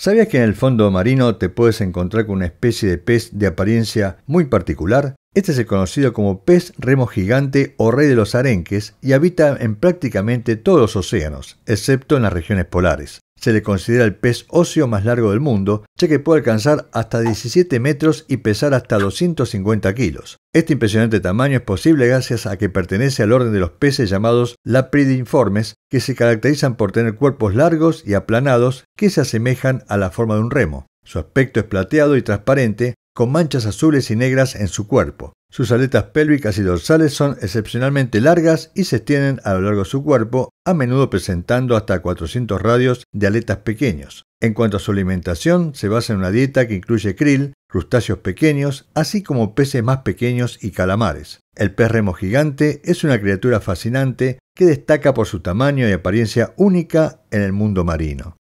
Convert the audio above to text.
¿Sabías que en el fondo marino te puedes encontrar con una especie de pez de apariencia muy particular? Este es el conocido como pez remo gigante o rey de los arenques y habita en prácticamente todos los océanos, excepto en las regiones polares. Se le considera el pez óseo más largo del mundo, ya que puede alcanzar hasta 17 metros y pesar hasta 250 kilos. Este impresionante tamaño es posible gracias a que pertenece al orden de los peces llamados lapridiformes, que se caracterizan por tener cuerpos largos y aplanados que se asemejan a la forma de un remo. Su aspecto es plateado y transparente, con manchas azules y negras en su cuerpo. Sus aletas pélvicas y dorsales son excepcionalmente largas y se extienden a lo largo de su cuerpo, a menudo presentando hasta 400 radios de aletas pequeños. En cuanto a su alimentación, se basa en una dieta que incluye krill, crustáceos pequeños, así como peces más pequeños y calamares. El pez remo gigante es una criatura fascinante que destaca por su tamaño y apariencia única en el mundo marino.